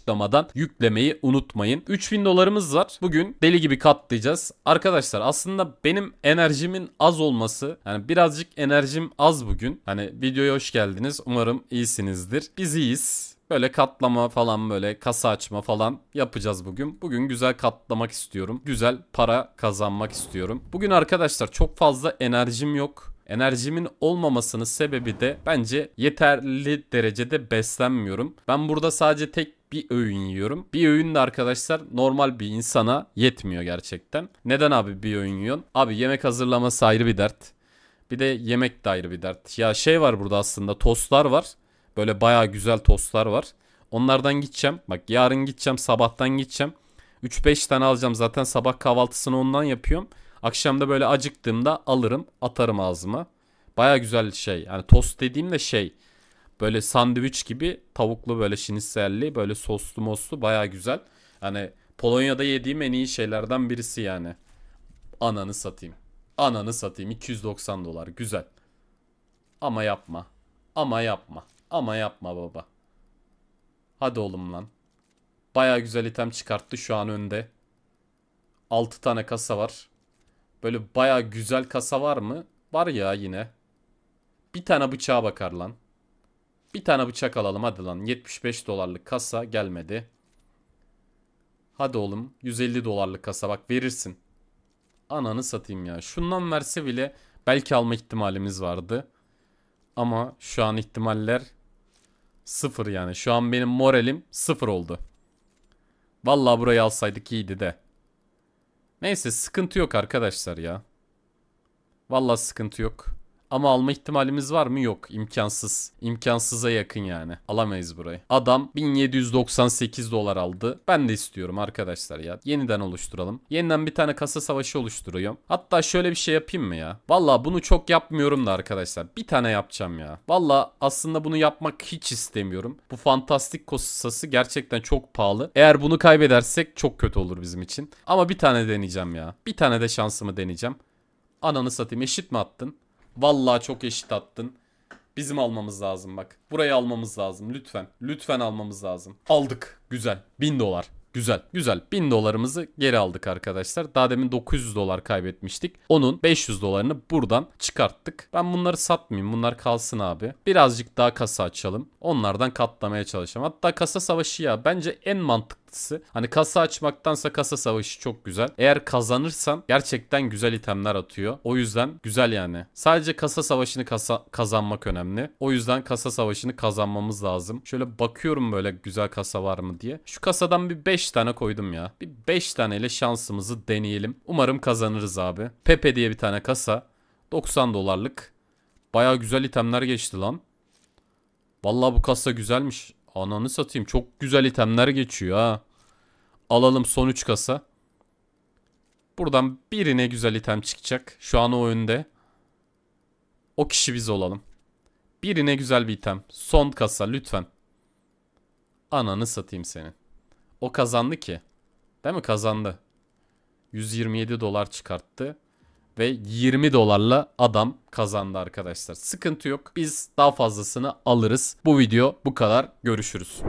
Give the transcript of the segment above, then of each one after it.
açıklamadan yüklemeyi unutmayın. 3000 dolarımız var. Bugün deli gibi katlayacağız. Arkadaşlar aslında benim enerjimin az olması yani birazcık enerjim az bugün. Hani videoya hoş geldiniz. Umarım iyisinizdir. Biz iyiyiz. Böyle katlama falan böyle kasa açma falan yapacağız bugün. Bugün güzel katlamak istiyorum. Güzel para kazanmak istiyorum. Bugün arkadaşlar çok fazla enerjim yok enerjimin olmamasının sebebi de bence yeterli derecede beslenmiyorum. Ben burada sadece tek bir öğün yiyorum. Bir öğün de arkadaşlar normal bir insana yetmiyor gerçekten. Neden abi bir öğün yiyorsun? Abi yemek hazırlaması ayrı bir dert. Bir de yemek de ayrı bir dert. Ya şey var burada aslında tostlar var. Böyle baya güzel tostlar var. Onlardan gideceğim. Bak yarın gideceğim sabahtan gideceğim. 3-5 tane alacağım zaten sabah kahvaltısını ondan yapıyorum. Akşamda böyle acıktığımda alırım atarım ağzıma. Baya güzel şey. Yani tost dediğim de şey böyle sandviç gibi tavuklu böyle şiniselli böyle soslu moslu baya güzel. Yani Polonya'da yediğim en iyi şeylerden birisi yani. Ananı satayım. Ananı satayım 290 dolar güzel. Ama yapma. Ama yapma. Ama yapma baba. Hadi oğlum lan. Baya güzel item çıkarttı şu an önde. 6 tane kasa var. Böyle baya güzel kasa var mı? Var ya yine. Bir tane bıçağa bakar lan. Bir tane bıçak alalım hadi lan. 75 dolarlık kasa gelmedi. Hadi oğlum 150 dolarlık kasa bak verirsin. Ananı satayım ya. Şundan verse bile belki alma ihtimalimiz vardı. Ama şu an ihtimaller sıfır yani. Şu an benim moralim sıfır oldu. Vallahi burayı alsaydık iyiydi de. Neyse sıkıntı yok arkadaşlar ya. Valla sıkıntı yok. Ama alma ihtimalimiz var mı? Yok. İmkansız. İmkansıza yakın yani. Alamayız burayı. Adam 1798 dolar aldı. Ben de istiyorum arkadaşlar ya. Yeniden oluşturalım. Yeniden bir tane kasa savaşı oluşturuyorum. Hatta şöyle bir şey yapayım mı ya? Valla bunu çok yapmıyorum da arkadaşlar. Bir tane yapacağım ya. Valla aslında bunu yapmak hiç istemiyorum. Bu fantastik kosası gerçekten çok pahalı. Eğer bunu kaybedersek çok kötü olur bizim için. Ama bir tane deneyeceğim ya. Bir tane de şansımı deneyeceğim. Ananı satayım eşit mi attın? Vallahi çok eşit attın. Bizim almamız lazım bak. Burayı almamız lazım lütfen. Lütfen almamız lazım. Aldık. Güzel. 1000 dolar. Güzel güzel 1000 dolarımızı geri aldık arkadaşlar. Daha demin 900 dolar kaybetmiştik. Onun 500 dolarını buradan çıkarttık. Ben bunları satmayayım bunlar kalsın abi. Birazcık daha kasa açalım. Onlardan katlamaya çalışalım. Hatta kasa savaşı ya bence en mantıklı mantıklısı. Hani kasa açmaktansa kasa savaşı çok güzel. Eğer kazanırsan gerçekten güzel itemler atıyor. O yüzden güzel yani. Sadece kasa savaşını kasa kazanmak önemli. O yüzden kasa savaşını kazanmamız lazım. Şöyle bakıyorum böyle güzel kasa var mı diye. Şu kasadan bir 5 tane koydum ya. Bir 5 taneyle şansımızı deneyelim. Umarım kazanırız abi. Pepe diye bir tane kasa. 90 dolarlık. Baya güzel itemler geçti lan. Vallahi bu kasa güzelmiş. Ananı satayım. Çok güzel itemler geçiyor ha. Alalım son 3 kasa. Buradan birine güzel item çıkacak. Şu an o önde. O kişi biz olalım. Birine güzel bir item. Son kasa lütfen. Ananı satayım seni. O kazandı ki. Değil mi kazandı. 127 dolar çıkarttı ve 20 dolarla adam kazandı arkadaşlar. Sıkıntı yok. Biz daha fazlasını alırız. Bu video bu kadar. Görüşürüz.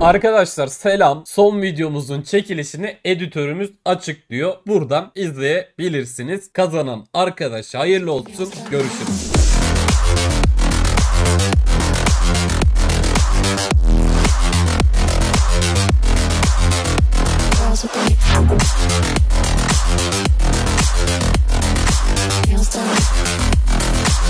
Arkadaşlar selam. Son videomuzun çekilişini editörümüz açıklıyor. Buradan izleyebilirsiniz. Kazanan arkadaş hayırlı olsun. Görüşürüz.